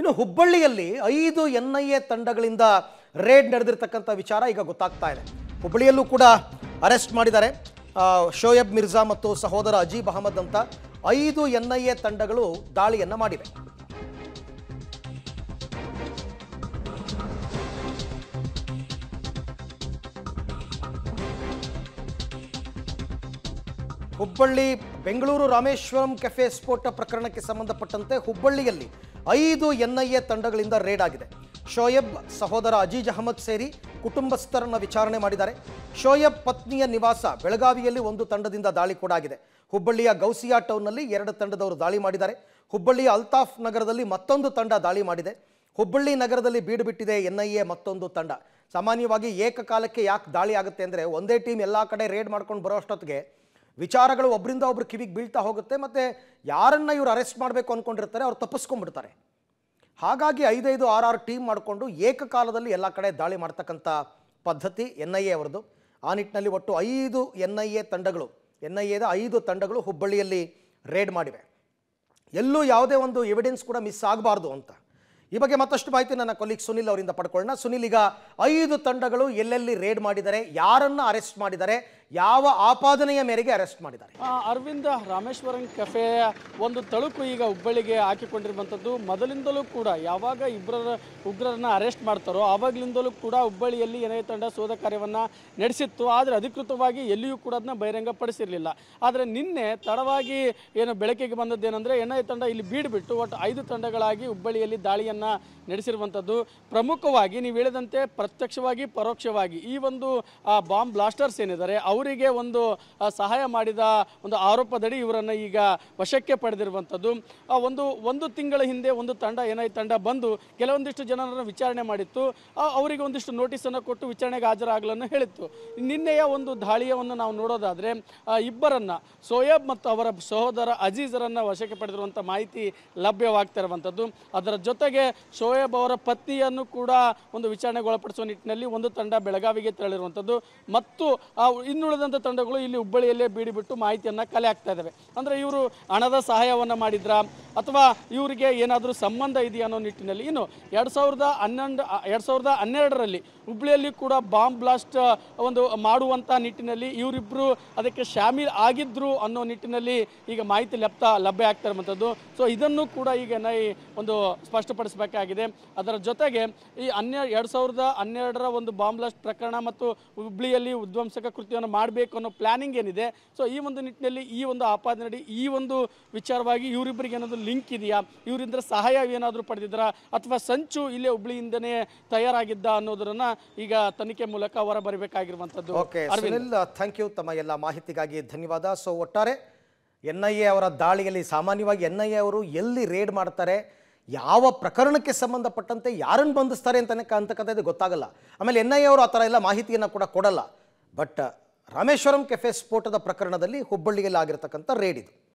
ಇನ್ನು ಹುಬ್ಬಳ್ಳಿಯಲ್ಲಿ ಐದು ಎನ್ ಐ ಎ ತಂಡಗಳಿಂದ ರೇಡ್ ನಡೆದಿರ್ತಕ್ಕಂಥ ವಿಚಾರ ಈಗ ಗೊತ್ತಾಗ್ತಾ ಇದೆ ಹುಬ್ಬಳ್ಳಿಯಲ್ಲೂ ಕೂಡ ಅರೆಸ್ಟ್ ಮಾಡಿದ್ದಾರೆ ಶೋಯಬ್ ಮಿರ್ಜಾ ಮತ್ತು ಸಹೋದರ ಅಜೀಬ್ ಅಹಮದ್ ಅಂತ ಐದು ಎನ್ ಐ ಎ ತಂಡಗಳು ದಾಳಿಯನ್ನು ಮಾಡಿವೆ ಹುಬ್ಬಳ್ಳಿ ಬೆಂಗಳೂರು ರಾಮೇಶ್ವರಂ ಕೆಫೆ ಸ್ಫೋಟ ಪ್ರಕರಣಕ್ಕೆ ಸಂಬಂಧಪಟ್ಟಂತೆ ಹುಬ್ಬಳ್ಳಿಯಲ್ಲಿ ಐದು ಎನ್ ಐ ಎ ತಂಡಗಳಿಂದ ರೇಡ್ ಆಗಿದೆ ಶೋಯಬ್ ಸಹೋದರ ಅಜೀಜ್ ಅಹಮದ್ ಸೇರಿ ಕುಟುಂಬಸ್ಥರನ್ನ ವಿಚಾರಣೆ ಮಾಡಿದ್ದಾರೆ ಶೋಯಬ್ ಪತ್ನಿಯ ನಿವಾಸ ಬೆಳಗಾವಿಯಲ್ಲಿ ಒಂದು ತಂಡದಿಂದ ದಾಳಿ ಕೂಡ ಆಗಿದೆ ಹುಬ್ಬಳ್ಳಿಯ ಗೌಸಿಯಾ ಟೌನ್ನಲ್ಲಿ ಎರಡು ತಂಡದವರು ದಾಳಿ ಮಾಡಿದ್ದಾರೆ ಹುಬ್ಬಳ್ಳಿಯ ಅಲ್ತಾಫ್ ನಗರದಲ್ಲಿ ಮತ್ತೊಂದು ತಂಡ ದಾಳಿ ಮಾಡಿದೆ ಹುಬ್ಬಳ್ಳಿ ನಗರದಲ್ಲಿ ಬೀಡು ಬಿಟ್ಟಿದೆ ಎ ಮತ್ತೊಂದು ತಂಡ ಸಾಮಾನ್ಯವಾಗಿ ಏಕಕಾಲಕ್ಕೆ ಯಾಕೆ ದಾಳಿ ಆಗುತ್ತೆ ಅಂದರೆ ಒಂದೇ ಟೀಮ್ ಎಲ್ಲ ಕಡೆ ರೇಡ್ ಮಾಡ್ಕೊಂಡು ಬರೋ ಅಷ್ಟೊತ್ತಿಗೆ ವಿಚಾರಗಳು ಒಬ್ಬರಿಂದ ಒಬ್ರು ಕಿವಿಗೆ ಬೀಳ್ತಾ ಹೋಗುತ್ತೆ ಮತ್ತು ಯಾರನ್ನು ಇವರು ಅರೆಸ್ಟ್ ಮಾಡಬೇಕು ಅಂದ್ಕೊಂಡಿರ್ತಾರೆ ಅವ್ರು ತಪ್ಪಿಸ್ಕೊಂಡ್ಬಿಡ್ತಾರೆ ಹಾಗಾಗಿ ಐದೈದು ಆರು ಆರು ಟೀಮ್ ಮಾಡಿಕೊಂಡು ಏಕಕಾಲದಲ್ಲಿ ಎಲ್ಲ ಕಡೆ ದಾಳಿ ಮಾಡ್ತಕ್ಕಂಥ ಪದ್ಧತಿ ಎನ್ ಐ ಎ ಅವರದು ಆ ನಿಟ್ಟಿನಲ್ಲಿ ಒಟ್ಟು ಐದು ಎನ್ ಐ ಎ ತಂಡಗಳು ಎನ್ ಐ ಎದ ಐದು ತಂಡಗಳು ಹುಬ್ಬಳ್ಳಿಯಲ್ಲಿ ರೇಡ್ ಮಾಡಿವೆ ಎಲ್ಲೂ ಯಾವುದೇ ಒಂದು ಎವಿಡೆನ್ಸ್ ಕೂಡ ಮಿಸ್ ಆಗಬಾರ್ದು ಅಂತ ಈ ಬಗ್ಗೆ ಮತ್ತಷ್ಟು ಮಾಹಿತಿ ನನ್ನ ಕೊಲೀಗ್ ಸುನಿಲ್ ಅವರಿಂದ ಪಡ್ಕೊಳ್ಳೋಣ ಸುನಿಲ್ ಈಗ ಐದು ತಂಡಗಳು ಎಲ್ಲೆಲ್ಲಿ ರೇಡ್ ಮಾಡಿದ್ದಾರೆ ಯಾರನ್ನು ಅರೆಸ್ಟ್ ಮಾಡಿದ್ದಾರೆ ಯಾವ ಆಪಾದನೆಯ ಮೇರೆಗೆ ಅರೆಸ್ಟ್ ಮಾಡಿದ್ದಾರೆ ಅರವಿಂದ ರಾಮೇಶ್ವರಂ ಕೆಫೆ ಒಂದು ತಳುಕು ಈಗ ಹುಬ್ಬಳ್ಳಿಗೆ ಹಾಕಿಕೊಂಡಿರುವಂಥದ್ದು ಮೊದಲಿಂದಲೂ ಕೂಡ ಯಾವಾಗ ಇಬ್ಬರ ಉಗ್ರರನ್ನ ಅರೆಸ್ಟ್ ಮಾಡ್ತಾರೋ ಆವಾಗಲಿಂದಲೂ ಕೂಡ ಹುಬ್ಬಳ್ಳಿಯಲ್ಲಿ ಎನ್ಐ ತಂಡ ಶೋಧ ಕಾರ್ಯವನ್ನು ನಡೆಸಿತ್ತು ಆದರೆ ಅಧಿಕೃತವಾಗಿ ಎಲ್ಲಿಯೂ ಕೂಡ ಅದನ್ನ ಬಹಿರಂಗಪಡಿಸಿರಲಿಲ್ಲ ಆದರೆ ನಿನ್ನೆ ತಡವಾಗಿ ಏನು ಬೆಳಕಿಗೆ ಬಂದದ್ದೇನೆಂದರೆ ಎನ್ಐ ತಂಡ ಇಲ್ಲಿ ಬೀಡ್ಬಿಟ್ಟು ಒಟ್ಟು ಐದು ತಂಡಗಳಾಗಿ ಹುಬ್ಬಳ್ಳಿಯಲ್ಲಿ ದಾಳಿಯನ್ನು ನಡೆಸಿರುವಂಥದ್ದು ಪ್ರಮುಖವಾಗಿ ನೀವು ಹೇಳಿದಂತೆ ಪ್ರತ್ಯಕ್ಷವಾಗಿ ಪರೋಕ್ಷವಾಗಿ ಈ ಒಂದು ಬಾಂಬ್ ಬ್ಲಾಸ್ಟರ್ಸ್ ಏನಿದ್ದಾರೆ ಅವರಿಗೆ ಒಂದು ಸಹಾಯ ಮಾಡಿದ ಒಂದು ಆರೋಪದಡಿ ಇವರನ್ನು ಈಗ ವಶಕ್ಕೆ ಪಡೆದಿರುವಂಥದ್ದು ಒಂದು ಒಂದು ತಿಂಗಳ ಹಿಂದೆ ಒಂದು ತಂಡ ಏನಾಯ್ತು ತಂಡ ಬಂದು ಕೆಲವೊಂದಿಷ್ಟು ಜನರನ್ನು ವಿಚಾರಣೆ ಮಾಡಿತ್ತು ಅವರಿಗೆ ಒಂದಿಷ್ಟು ನೋಟಿಸನ್ನು ಕೊಟ್ಟು ವಿಚಾರಣೆಗೆ ಹಾಜರಾಗಲನ್ನು ಹೇಳಿತ್ತು ನಿನ್ನೆಯ ಒಂದು ದಾಳಿಯವನ್ನು ನಾವು ನೋಡೋದಾದರೆ ಇಬ್ಬರನ್ನು ಸೋಯಬ್ ಮತ್ತು ಅವರ ಸಹೋದರ ಅಜೀಜರನ್ನು ವಶಕ್ಕೆ ಪಡೆದಿರುವಂಥ ಮಾಹಿತಿ ಇರುವಂಥದ್ದು ಅದರ ಜೊತೆಗೆ ಶೋಯಬ್ ಅವರ ಪತ್ನಿಯನ್ನು ಕೂಡ ಒಂದು ಒಳಪಡಿಸುವ ನಿಟ್ಟಿನಲ್ಲಿ ಒಂದು ತಂಡ ಬೆಳಗಾವಿಗೆ ತೆರಳಿರುವಂಥದ್ದು ಮತ್ತು ಇನ್ನು ಇನ್ನುಳಿದಂಥ ತಂಡಗಳು ಇಲ್ಲಿ ಹುಬ್ಬಳ್ಳಿಯಲ್ಲೇ ಬೀಡಿಬಿಟ್ಟು ಮಾಹಿತಿಯನ್ನು ಕಲೆ ಆಗ್ತಾ ಇದ್ದಾವೆ ಅಂದರೆ ಇವರು ಹಣದ ಸಹಾಯವನ್ನು ಮಾಡಿದ್ರ ಅಥವಾ ಇವರಿಗೆ ಏನಾದರೂ ಸಂಬಂಧ ಇದೆಯಾ ಅನ್ನೋ ನಿಟ್ಟಿನಲ್ಲಿ ಇನ್ನು ಎರಡು ಸಾವಿರದ ಹನ್ನೊಂದು ಎರಡು ಸಾವಿರದ ಹನ್ನೆರಡರಲ್ಲಿ ಹುಬ್ಳಿಯಲ್ಲಿ ಕೂಡ ಬಾಂಬ್ ಬ್ಲಾಸ್ಟ್ ಒಂದು ಮಾಡುವಂಥ ನಿಟ್ಟಿನಲ್ಲಿ ಇವರಿಬ್ಬರು ಅದಕ್ಕೆ ಶಾಮೀಲ್ ಆಗಿದ್ದರು ಅನ್ನೋ ನಿಟ್ಟಿನಲ್ಲಿ ಈಗ ಮಾಹಿತಿ ಲಭ್ಯ ಲಭ್ಯ ಆಗ್ತಾ ಇರುವಂಥದ್ದು ಸೊ ಇದನ್ನು ಕೂಡ ಈಗ ನಾ ಒಂದು ಸ್ಪಷ್ಟಪಡಿಸಬೇಕಾಗಿದೆ ಅದರ ಜೊತೆಗೆ ಈ ಹನ್ನೆರಡು ಎರಡು ಸಾವಿರದ ಹನ್ನೆರಡರ ಒಂದು ಬಾಂಬ್ ಬ್ಲಾಸ್ಟ್ ಪ್ರಕರಣ ಮತ್ತು ಹುಬ್ಳಿಯಲ್ಲಿ ವಿಧ್ವಂಸಕ ಕೃತಿಯನ್ನು ಮಾಡಬೇಕು ಅನ್ನೋ ಪ್ಲಾನಿಂಗ್ ಏನಿದೆ ಸೊ ಈ ಒಂದು ನಿಟ್ಟಿನಲ್ಲಿ ಈ ಒಂದು ಆಪಾದನೆ ನಡಿ ಈ ಒಂದು ವಿಚಾರವಾಗಿ ಇವರಿಬ್ಬರಿಗೆ ಏನಾದರೂ ಲಿಂಕ್ ಇದೆಯಾ ಇವರಿಂದ ಸಹಾಯ ಏನಾದರೂ ಪಡೆದಿದ್ರ ಅಥವಾ ಸಂಚು ಇಲ್ಲೇ ಹುಬ್ಳಿಯಿಂದನೇ ತಯಾರಾಗಿದ್ದ ಅನ್ನೋದನ್ನ ಈಗ ತನಿಖೆ ಮೂಲಕ ಹೊರ ಬರಬೇಕಾಗಿರುವಂಥದ್ದು ಥ್ಯಾಂಕ್ ಯು uh, ತಮ್ಮ ಎಲ್ಲ ಮಾಹಿತಿಗಾಗಿ ಧನ್ಯವಾದ ಸೊ ಒಟ್ಟಾರೆ ಎನ್ ಐ ಎ ಅವರ ದಾಳಿಯಲ್ಲಿ ಸಾಮಾನ್ಯವಾಗಿ ಎನ್ ಐ ಎ ಅವರು ಎಲ್ಲಿ ರೇಡ್ ಮಾಡ್ತಾರೆ ಯಾವ ಪ್ರಕರಣಕ್ಕೆ ಸಂಬಂಧಪಟ್ಟಂತೆ ಯಾರನ್ನು ಬಂಧಿಸ್ತಾರೆ ಅಂತ ಅಂತಕ್ಕಂಥದ್ದು ಗೊತ್ತಾಗಲ್ಲ ಆಮೇಲೆ ಎನ್ ಐ ಎ ಅವರು ಆ ಥರ ಎಲ್ಲ ಮಾಹಿತಿಯನ್ನು ಕೂಡ ಕೊಡಲ್ಲ ಬಟ್ ರಾಮೇಶ್ವರಂ ಕೆಫೆ ಸ್ಫೋಟದ ಪ್ರಕರಣದಲ್ಲಿ ಹುಬ್ಬಳ್ಳಿಯಲ್ಲಿ ಆಗಿರತಕ್ಕಂಥ ರೇಡ್ ಇದು